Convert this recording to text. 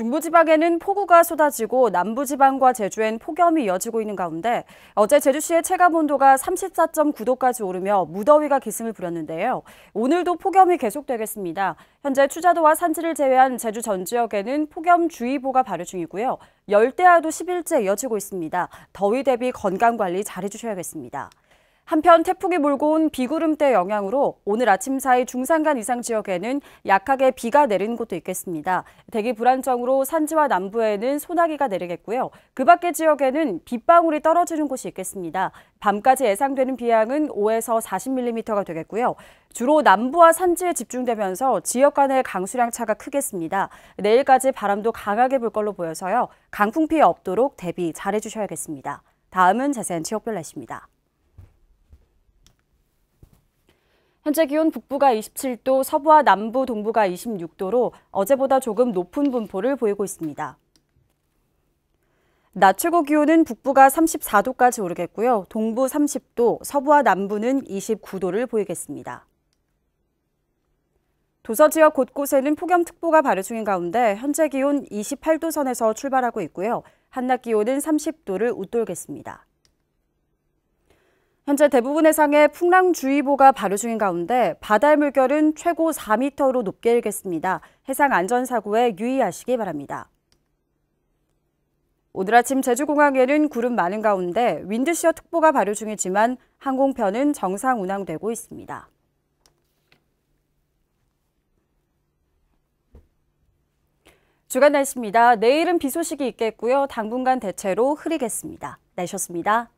중부지방에는 폭우가 쏟아지고 남부지방과 제주엔 폭염이 이어지고 있는 가운데 어제 제주시의 체감온도가 34.9도까지 오르며 무더위가 기승을 부렸는데요. 오늘도 폭염이 계속되겠습니다. 현재 추자도와 산지를 제외한 제주 전 지역에는 폭염주의보가 발효 중이고요. 열대야도 10일째 이어지고 있습니다. 더위 대비 건강관리 잘해주셔야겠습니다. 한편 태풍이 몰고 온 비구름대 영향으로 오늘 아침 사이 중산간 이상 지역에는 약하게 비가 내리는 곳도 있겠습니다. 대기 불안정으로 산지와 남부에는 소나기가 내리겠고요. 그 밖의 지역에는 빗방울이 떨어지는 곳이 있겠습니다. 밤까지 예상되는 비양은 5에서 40mm가 되겠고요. 주로 남부와 산지에 집중되면서 지역 간의 강수량 차가 크겠습니다. 내일까지 바람도 강하게 불 걸로 보여서요. 강풍 피해 없도록 대비 잘해주셔야겠습니다. 다음은 자세한 지역별 날씨입니다. 현재 기온 북부가 27도, 서부와 남부, 동부가 26도로 어제보다 조금 높은 분포를 보이고 있습니다. 낮 최고 기온은 북부가 34도까지 오르겠고요. 동부 30도, 서부와 남부는 29도를 보이겠습니다. 도서 지역 곳곳에는 폭염특보가 발효 중인 가운데 현재 기온 28도 선에서 출발하고 있고요. 한낮 기온은 30도를 웃돌겠습니다. 현재 대부분 해상에 풍랑주의보가 발효 중인 가운데 바다의 물결은 최고 4m로 높게 일겠습니다. 해상 안전사고에 유의하시기 바랍니다. 오늘 아침 제주공항에는 구름 많은 가운데 윈드시어 특보가 발효 중이지만 항공편은 정상 운항되고 있습니다. 주간 날씨입니다. 내일은 비 소식이 있겠고요. 당분간 대체로 흐리겠습니다. 날씨였습니다.